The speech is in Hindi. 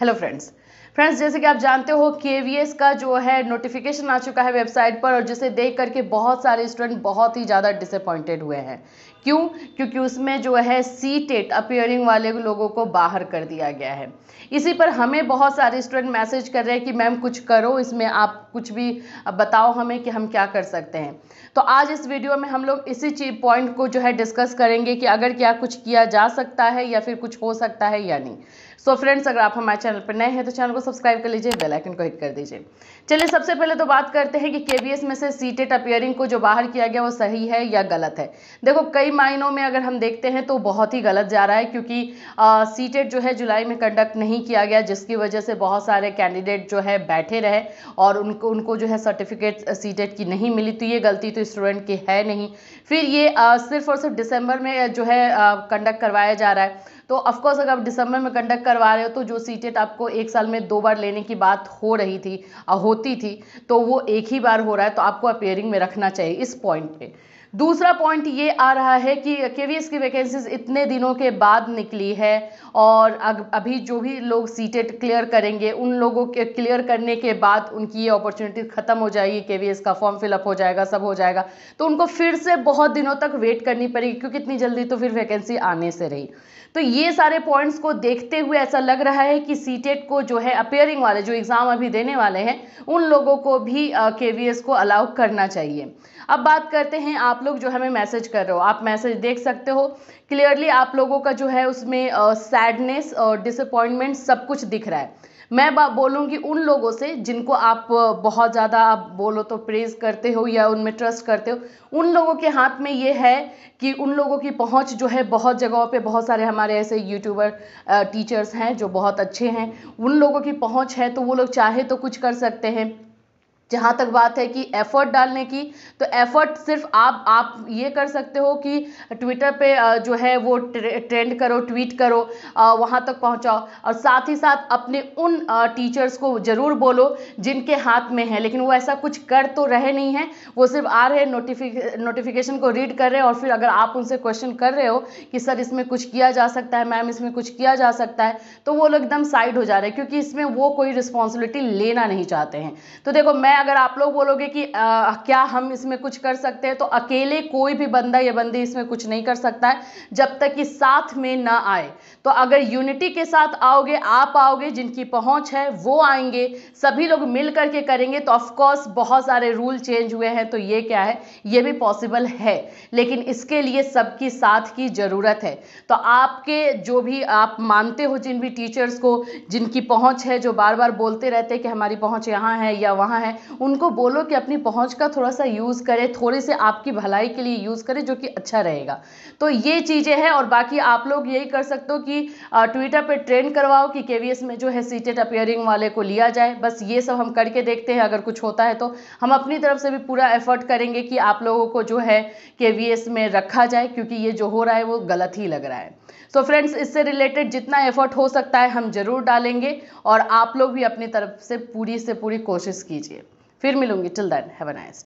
हेलो फ्रेंड्स फ्रेंड्स जैसे कि आप जानते हो के का जो है नोटिफिकेशन आ चुका है वेबसाइट पर और जिसे देख करके बहुत सारे स्टूडेंट बहुत ही ज़्यादा डिसअपॉइंटेड हुए हैं क्यों क्योंकि उसमें जो है सीटेट अपियरिंग वाले लोगों को बाहर कर दिया गया है इसी पर हमें बहुत सारे स्टूडेंट मैसेज कर रहे हैं कि मैम कुछ करो इसमें आप कुछ भी बताओ हमें कि हम क्या कर सकते हैं तो आज इस वीडियो में हम लोग इसी चीज पॉइंट को जो है डिस्कस करेंगे कि अगर क्या कुछ किया जा सकता है या फिर कुछ हो सकता है या नहीं सो so फ्रेंड्स अगर आप हमारे चैनल पर नए हैं तो चैनल को सब्सक्राइब कर लीजिए बेल आइकन को हिट कर दीजिए चलिए सबसे पहले तो बात करते हैं कि केबीएस में से सीटेट अपियरिंग को जो बाहर किया गया वो सही है या गलत है देखो कई कई मायनों में अगर हम देखते हैं तो बहुत ही गलत जा रहा है क्योंकि सीटेट जो है जुलाई में कंडक्ट नहीं किया गया जिसकी वजह से बहुत सारे कैंडिडेट जो है बैठे रहे और उनको उनको जो है सर्टिफिकेट सीटेट की नहीं मिली तो ये गलती तो स्टूडेंट की है नहीं फिर ये आ, सिर्फ और सिर्फ दिसंबर में जो है कंडक्ट करवाया जा रहा है तो ऑफकोर्स अगर आप दिसंबर में कंडक्ट करवा रहे हो तो जो सीटेट आपको एक साल में दो बार लेने की बात हो रही थी होती थी तो वो एक ही बार हो रहा है तो आपको अपेयरिंग में रखना चाहिए इस पॉइंट पे दूसरा पॉइंट ये आ रहा है कि के की वैकेंसीज इतने दिनों के बाद निकली है और अभी जो भी लोग सीटेट क्लियर करेंगे उन लोगों के क्लियर करने के बाद उनकी ये अपॉर्चुनिटी ख़त्म हो जाएगी के का फॉर्म फिलअप हो जाएगा सब हो जाएगा तो उनको फिर से बहुत दिनों तक वेट करनी पड़ेगी क्योंकि इतनी जल्दी तो फिर वैकेंसी आने से रही तो ये ये सारे पॉइंट्स को देखते हुए ऐसा लग रहा है कि सीटेट e को जो है अपेयरिंग वाले जो एग्ज़ाम अभी देने वाले हैं उन लोगों को भी के को अलाउ करना चाहिए अब बात करते हैं आप लोग जो हमें मैसेज कर रहे हो आप मैसेज देख सकते हो क्लियरली आप लोगों का जो है उसमें सैडनेस और डिसअपॉइंटमेंट सब कुछ दिख रहा है मैं बोलूँगी उन लोगों से जिनको आप बहुत ज़्यादा आप बोलो तो प्रेज़ करते हो या उनमें ट्रस्ट करते हो उन लोगों के हाथ में ये है कि उन लोगों की पहुँच जो है बहुत जगहों पे बहुत सारे हमारे ऐसे यूट्यूबर टीचर्स हैं जो बहुत अच्छे हैं उन लोगों की पहुँच है तो वो लोग चाहे तो कुछ कर सकते हैं जहाँ तक बात है कि एफ़र्ट डालने की तो एफ़र्ट सिर्फ आप आप ये कर सकते हो कि ट्विटर पे जो है वो ट्रे, ट्रेंड करो ट्वीट करो वहाँ तक पहुँचाओ और साथ ही साथ अपने उन टीचर्स को ज़रूर बोलो जिनके हाथ में है लेकिन वो ऐसा कुछ कर तो रहे नहीं हैं वो सिर्फ आ रहे नोटिफिक नोटिफिकेशन को रीड कर रहे हैं और फिर अगर आप उनसे क्वेश्चन कर रहे हो कि सर इसमें कुछ किया जा सकता है मैम इसमें कुछ किया जा सकता है तो वो लोग एकदम साइड हो जा रहे हैं क्योंकि इसमें वो कोई रिस्पॉन्सिबिलिटी लेना नहीं चाहते हैं तो देखो मैं अगर आप लोग बोलोगे कि आ, क्या हम इसमें कुछ कर सकते हैं तो अकेले कोई भी बंदा या बंदी इसमें कुछ नहीं कर सकता है जब तक कि साथ में ना आए तो अगर यूनिटी के साथ आओगे आप आओगे जिनकी पहुंच है वो आएंगे सभी लोग मिल करके करेंगे तो ऑफकोर्स बहुत सारे रूल चेंज हुए हैं तो ये क्या है ये भी पॉसिबल है लेकिन इसके लिए सबकी साथ की ज़रूरत है तो आपके जो भी आप मानते हो जिन भी टीचर्स को जिनकी पहुँच है जो बार बार बोलते रहते हैं कि हमारी पहुँच यहाँ है या वहाँ है उनको बोलो कि अपनी पहुंच का थोड़ा सा यूज़ करें थोड़े से आपकी भलाई के लिए यूज़ करें जो कि अच्छा रहेगा तो ये चीज़ें हैं और बाकी आप लोग यही कर सकते हो कि ट्विटर पर ट्रेंड करवाओ कि के में जो है सीटेट अपेयरिंग वाले को लिया जाए बस ये सब हम करके देखते हैं अगर कुछ होता है तो हम अपनी तरफ से भी पूरा एफर्ट करेंगे कि आप लोगों को जो है के में रखा जाए क्योंकि ये जो हो रहा है वो गलत ही लग रहा है सो so फ्रेंड्स इससे रिलेटेड जितना एफर्ट हो सकता है हम ज़रूर डालेंगे और आप लोग भी अपनी तरफ से पूरी से पूरी कोशिश कीजिए फिर मिलूंगी till then have a nice